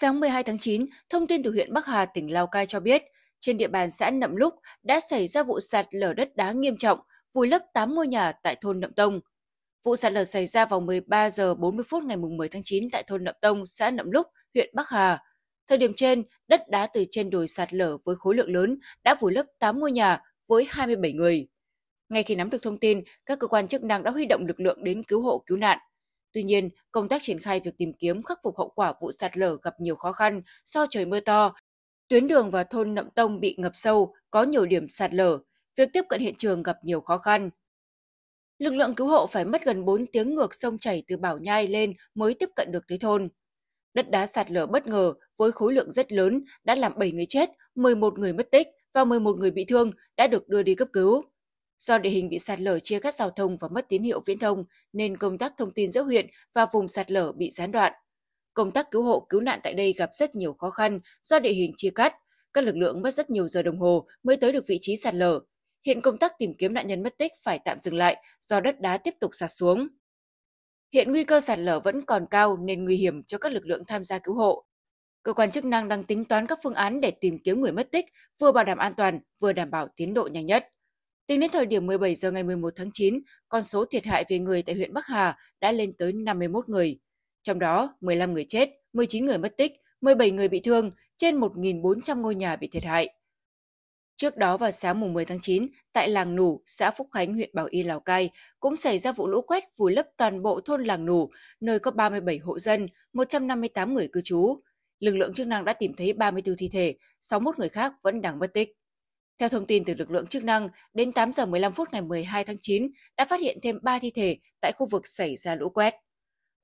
Sáng 12 tháng 9, thông tin từ huyện Bắc Hà, tỉnh Lào Cai cho biết, trên địa bàn xã Nậm Lúc đã xảy ra vụ sạt lở đất đá nghiêm trọng, vùi lấp 8 ngôi nhà tại thôn Nậm Tông. Vụ sạt lở xảy ra vào 13 giờ 40 phút ngày 10 tháng 9 tại thôn Nậm Tông, xã Nậm Lúc, huyện Bắc Hà. Thời điểm trên, đất đá từ trên đồi sạt lở với khối lượng lớn đã vùi lấp 8 ngôi nhà với 27 người. Ngay khi nắm được thông tin, các cơ quan chức năng đã huy động lực lượng đến cứu hộ cứu nạn. Tuy nhiên, công tác triển khai việc tìm kiếm khắc phục hậu quả vụ sạt lở gặp nhiều khó khăn do trời mưa to. Tuyến đường và thôn Nậm Tông bị ngập sâu, có nhiều điểm sạt lở, việc tiếp cận hiện trường gặp nhiều khó khăn. Lực lượng cứu hộ phải mất gần 4 tiếng ngược sông chảy từ Bảo Nhai lên mới tiếp cận được tới thôn. Đất đá sạt lở bất ngờ với khối lượng rất lớn đã làm 7 người chết, 11 người mất tích và 11 người bị thương đã được đưa đi cấp cứu. Do địa hình bị sạt lở chia cắt giao thông và mất tín hiệu viễn thông nên công tác thông tin giữa huyện và vùng sạt lở bị gián đoạn. Công tác cứu hộ cứu nạn tại đây gặp rất nhiều khó khăn do địa hình chia cắt. Các lực lượng mất rất nhiều giờ đồng hồ mới tới được vị trí sạt lở. Hiện công tác tìm kiếm nạn nhân mất tích phải tạm dừng lại do đất đá tiếp tục sạt xuống. Hiện nguy cơ sạt lở vẫn còn cao nên nguy hiểm cho các lực lượng tham gia cứu hộ. Cơ quan chức năng đang tính toán các phương án để tìm kiếm người mất tích, vừa bảo đảm an toàn, vừa đảm bảo tiến độ nhanh nhất. Tính đến thời điểm 17 giờ ngày 11 tháng 9, con số thiệt hại về người tại huyện Bắc Hà đã lên tới 51 người. Trong đó, 15 người chết, 19 người mất tích, 17 người bị thương, trên 1.400 ngôi nhà bị thiệt hại. Trước đó vào sáng mùng 10 tháng 9, tại làng Nủ, xã Phúc Khánh, huyện Bảo Y, Lào Cai, cũng xảy ra vụ lũ quét vùi lấp toàn bộ thôn làng Nủ, nơi có 37 hộ dân, 158 người cư trú. Lực lượng chức năng đã tìm thấy 34 thi thể, 61 người khác vẫn đang mất tích. Theo thông tin từ lực lượng chức năng, đến 8 giờ 15 phút ngày 12 tháng 9 đã phát hiện thêm 3 thi thể tại khu vực xảy ra lũ quét.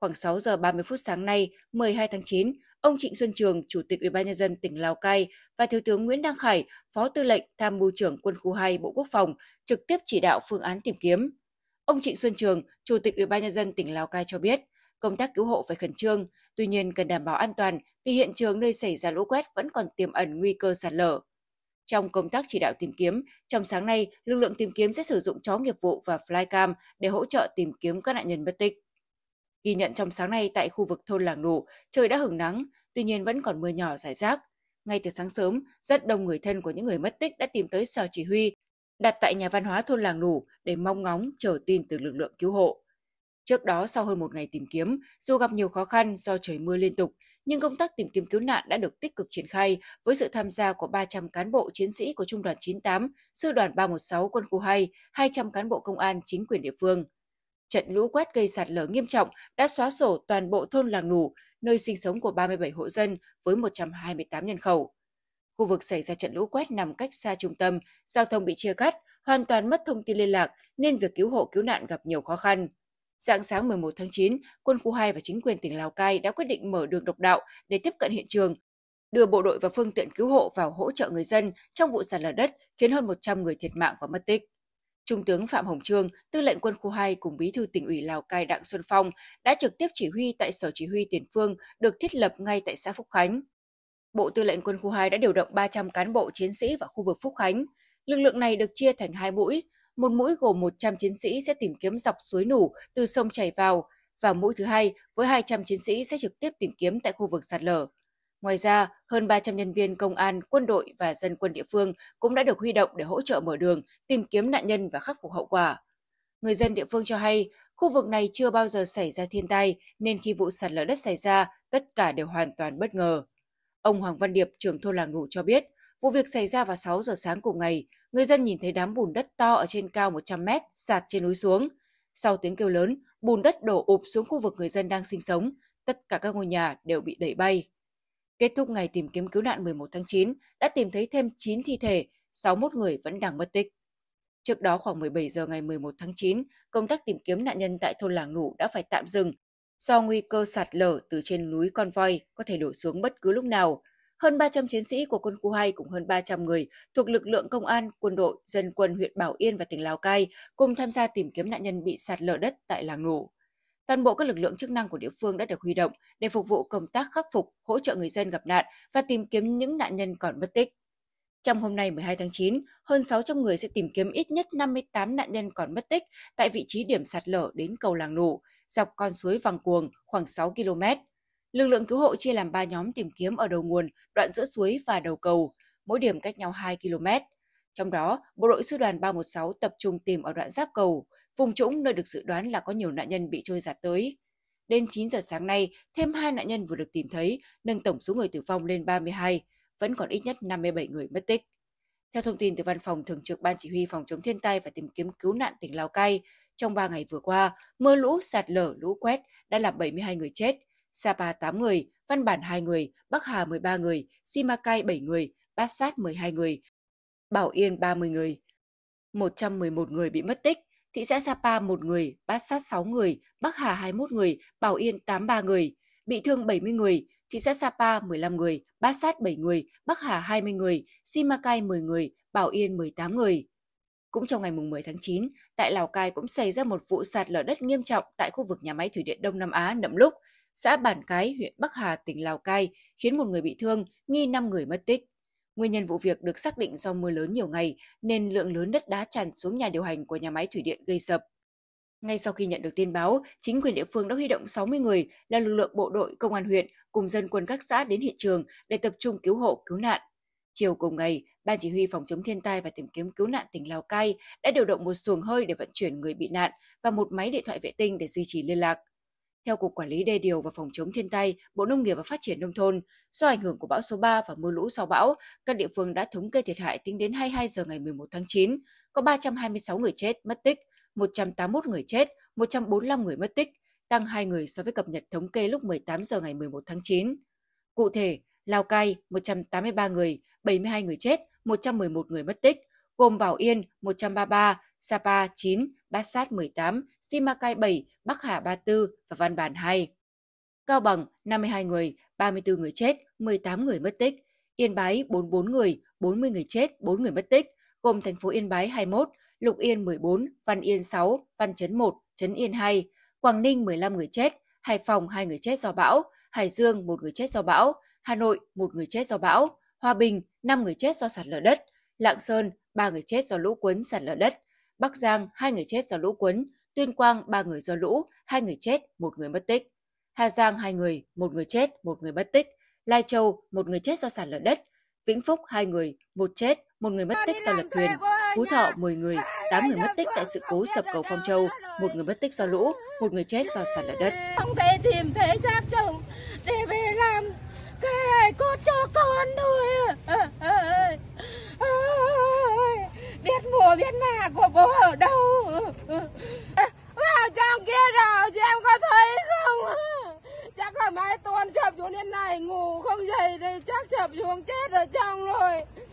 Khoảng 6 giờ 30 phút sáng nay, 12 tháng 9, ông Trịnh Xuân Trường, Chủ tịch Ủy ban nhân dân tỉnh Lào Cai và Thiếu tướng Nguyễn Đăng Khải, Phó Tư lệnh Tham mưu trưởng Quân khu 2 Bộ Quốc phòng, trực tiếp chỉ đạo phương án tìm kiếm. Ông Trịnh Xuân Trường, Chủ tịch Ủy ban nhân dân tỉnh Lào Cai cho biết, công tác cứu hộ phải khẩn trương, tuy nhiên cần đảm bảo an toàn vì hiện trường nơi xảy ra lũ quét vẫn còn tiềm ẩn nguy cơ sạt lở. Trong công tác chỉ đạo tìm kiếm, trong sáng nay, lực lượng tìm kiếm sẽ sử dụng chó nghiệp vụ và flycam để hỗ trợ tìm kiếm các nạn nhân mất tích. Ghi nhận trong sáng nay tại khu vực thôn Làng Nụ, trời đã hứng nắng, tuy nhiên vẫn còn mưa nhỏ rải rác. Ngay từ sáng sớm, rất đông người thân của những người mất tích đã tìm tới sở chỉ huy, đặt tại nhà văn hóa thôn Làng Nụ để mong ngóng chờ tin từ lực lượng cứu hộ. Trước đó, sau hơn một ngày tìm kiếm, dù gặp nhiều khó khăn do trời mưa liên tục, nhưng công tác tìm kiếm cứu nạn đã được tích cực triển khai với sự tham gia của 300 cán bộ chiến sĩ của Trung đoàn 98, Sư đoàn 316 Quân khu 2, 200 cán bộ công an chính quyền địa phương. Trận lũ quét gây sạt lở nghiêm trọng đã xóa sổ toàn bộ thôn làng nù, nơi sinh sống của 37 hộ dân với 128 nhân khẩu. Khu vực xảy ra trận lũ quét nằm cách xa trung tâm, giao thông bị chia cắt, hoàn toàn mất thông tin liên lạc nên việc cứu hộ cứu nạn gặp nhiều khó khăn. Dạng sáng 11 tháng 9, quân khu 2 và chính quyền tỉnh Lào Cai đã quyết định mở đường độc đạo để tiếp cận hiện trường, đưa bộ đội và phương tiện cứu hộ vào hỗ trợ người dân trong vụ sạt lở đất khiến hơn 100 người thiệt mạng và mất tích. Trung tướng Phạm Hồng Trương, tư lệnh quân khu 2 cùng bí thư tỉnh ủy Lào Cai Đặng Xuân Phong đã trực tiếp chỉ huy tại Sở Chỉ huy Tiền Phương được thiết lập ngay tại xã Phúc Khánh. Bộ Tư lệnh Quân khu 2 đã điều động 300 cán bộ chiến sĩ vào khu vực Phúc Khánh. Lực lượng này được chia thành hai mũi, một mũi gồm 100 chiến sĩ sẽ tìm kiếm dọc suối nủ từ sông chảy vào và mũi thứ hai với 200 chiến sĩ sẽ trực tiếp tìm kiếm tại khu vực sạt lở. Ngoài ra, hơn 300 nhân viên công an, quân đội và dân quân địa phương cũng đã được huy động để hỗ trợ mở đường, tìm kiếm nạn nhân và khắc phục hậu quả. Người dân địa phương cho hay, khu vực này chưa bao giờ xảy ra thiên tai nên khi vụ sạt lở đất xảy ra, tất cả đều hoàn toàn bất ngờ. Ông Hoàng Văn Điệp, trưởng thôn làng Ngủ cho biết, Vụ việc xảy ra vào 6 giờ sáng cùng ngày, người dân nhìn thấy đám bùn đất to ở trên cao 100 mét sạt trên núi xuống. Sau tiếng kêu lớn, bùn đất đổ ụp xuống khu vực người dân đang sinh sống, tất cả các ngôi nhà đều bị đẩy bay. Kết thúc ngày tìm kiếm cứu nạn 11 tháng 9, đã tìm thấy thêm 9 thi thể, 61 người vẫn đang mất tích. Trước đó khoảng 17 giờ ngày 11 tháng 9, công tác tìm kiếm nạn nhân tại thôn Làng Nụ đã phải tạm dừng do nguy cơ sạt lở từ trên núi Con Voi có thể đổ xuống bất cứ lúc nào – hơn 300 chiến sĩ của quân khu 2 cùng hơn 300 người thuộc lực lượng công an, quân đội, dân quân huyện Bảo Yên và tỉnh Lào Cai cùng tham gia tìm kiếm nạn nhân bị sạt lở đất tại làng nổ. Toàn bộ các lực lượng chức năng của địa phương đã được huy động để phục vụ công tác khắc phục, hỗ trợ người dân gặp nạn và tìm kiếm những nạn nhân còn mất tích. Trong hôm nay 12 tháng 9, hơn 600 người sẽ tìm kiếm ít nhất 58 nạn nhân còn mất tích tại vị trí điểm sạt lở đến cầu Làng Nụ, dọc con suối Vàng Cuồng khoảng 6 km. Lực lượng cứu hộ chia làm 3 nhóm tìm kiếm ở đầu nguồn, đoạn giữa suối và đầu cầu, mỗi điểm cách nhau 2 km. Trong đó, bộ đội sư đoàn 316 tập trung tìm ở đoạn giáp cầu, vùng trũng nơi được dự đoán là có nhiều nạn nhân bị trôi giạt tới. Đến 9 giờ sáng nay, thêm hai nạn nhân vừa được tìm thấy, nâng tổng số người tử vong lên 32, vẫn còn ít nhất 57 người mất tích. Theo thông tin từ Văn phòng Thường trực Ban Chỉ huy Phòng chống thiên tai và tìm kiếm cứu nạn tỉnh Lào Cai, trong 3 ngày vừa qua, mưa lũ, sạt lở, lũ quét đã làm 72 người chết, Sapa 8 người, Văn Bản 2 người, Bắc Hà 13 người, Simacai 7 người, Bát Sát 12 người, Bảo Yên 30 người. 111 người bị mất tích, thị xã Sapa 1 người, Bát Sát 6 người, Bắc Hà 21 người, Bảo Yên 83 người, bị thương 70 người, thị xã Sapa 15 người, Bát Sát 7 người, Bắc Hà 20 người, Simacai 10 người, Bảo Yên 18 người. Cũng trong ngày 10 tháng 9, tại Lào Cai cũng xảy ra một vụ sạt lở đất nghiêm trọng tại khu vực nhà máy thủy điện Đông Nam Á nậm lúc xã Bản Cái, huyện Bắc Hà, tỉnh Lào Cai, khiến một người bị thương, nghi 5 người mất tích. Nguyên nhân vụ việc được xác định do mưa lớn nhiều ngày nên lượng lớn đất đá tràn xuống nhà điều hành của nhà máy thủy điện gây sập. Ngay sau khi nhận được tin báo, chính quyền địa phương đã huy động 60 người là lực lượng bộ đội, công an huyện cùng dân quân các xã đến hiện trường để tập trung cứu hộ, cứu nạn. Chiều cùng ngày, Ban Chỉ huy Phòng chống thiên tai và tìm kiếm cứu nạn tỉnh Lào Cai đã điều động một xuồng hơi để vận chuyển người bị nạn và một máy điện thoại vệ tinh để duy trì liên lạc. Theo Cục Quản lý Đê điều và Phòng chống thiên tai, Bộ Nông nghiệp và Phát triển Nông thôn, do ảnh hưởng của bão số 3 và mưa lũ sau bão, các địa phương đã thống kê thiệt hại tính đến 22 giờ ngày 11 tháng 9, có 326 người chết, mất tích, 181 người chết, 145 người mất tích, tăng 2 người so với cập nhật thống kê lúc 18 giờ ngày 11 tháng 9. Cụ thể, Lào Cai 183 người, 72 người chết, 111 người mất tích, gồm Bảo Yên 133, Sapa 9, Bát Sát 18, Simacai 7, Bắc Hà 34 và Văn Bản 2. Cao Bằng 52 người, 34 người chết, 18 người mất tích. Yên Bái 44 người, 40 người chết, 4 người mất tích, gồm thành phố Yên Bái 21, Lục Yên 14, Văn Yên 6, Văn Chấn 1, Chấn Yên 2, Quảng Ninh 15 người chết, Hải Phòng 2 người chết do bão, Hải Dương 1 người chết do bão, Hà Nội 1 người chết do bão, Hòa Bình 5 người chết do sạt lở đất, Lạng Sơn 3 người chết do lũ cuốn sạt lở đất, Bắc Giang 2 người chết do lũ cuốn, Tuyên Quang 3 người do lũ, 2 người chết, 1 người mất tích. Hà Giang 2 người, 1 người chết, 1 người mất tích. Lai Châu 1 người chết do sạt lở đất. Vĩnh Phúc 2 người, 1 chết, 1 người mất tích do lật thuyền. Phú Thọ 10 người, 8 người mất tích tại sự cố sập cầu Phong Châu, 1 người mất tích do lũ, 1 người chết do sạt lở đất. Không thể tìm thấy xác chồng để về làm cái hài cốt cho con thôi. À, à, biết mùa biết mà của bố ở đâu trong kia rồi chị em có thấy không chắc là mái tôn chập xuống đến này ngủ không dậy thì chắc chập xuống chết ở trong rồi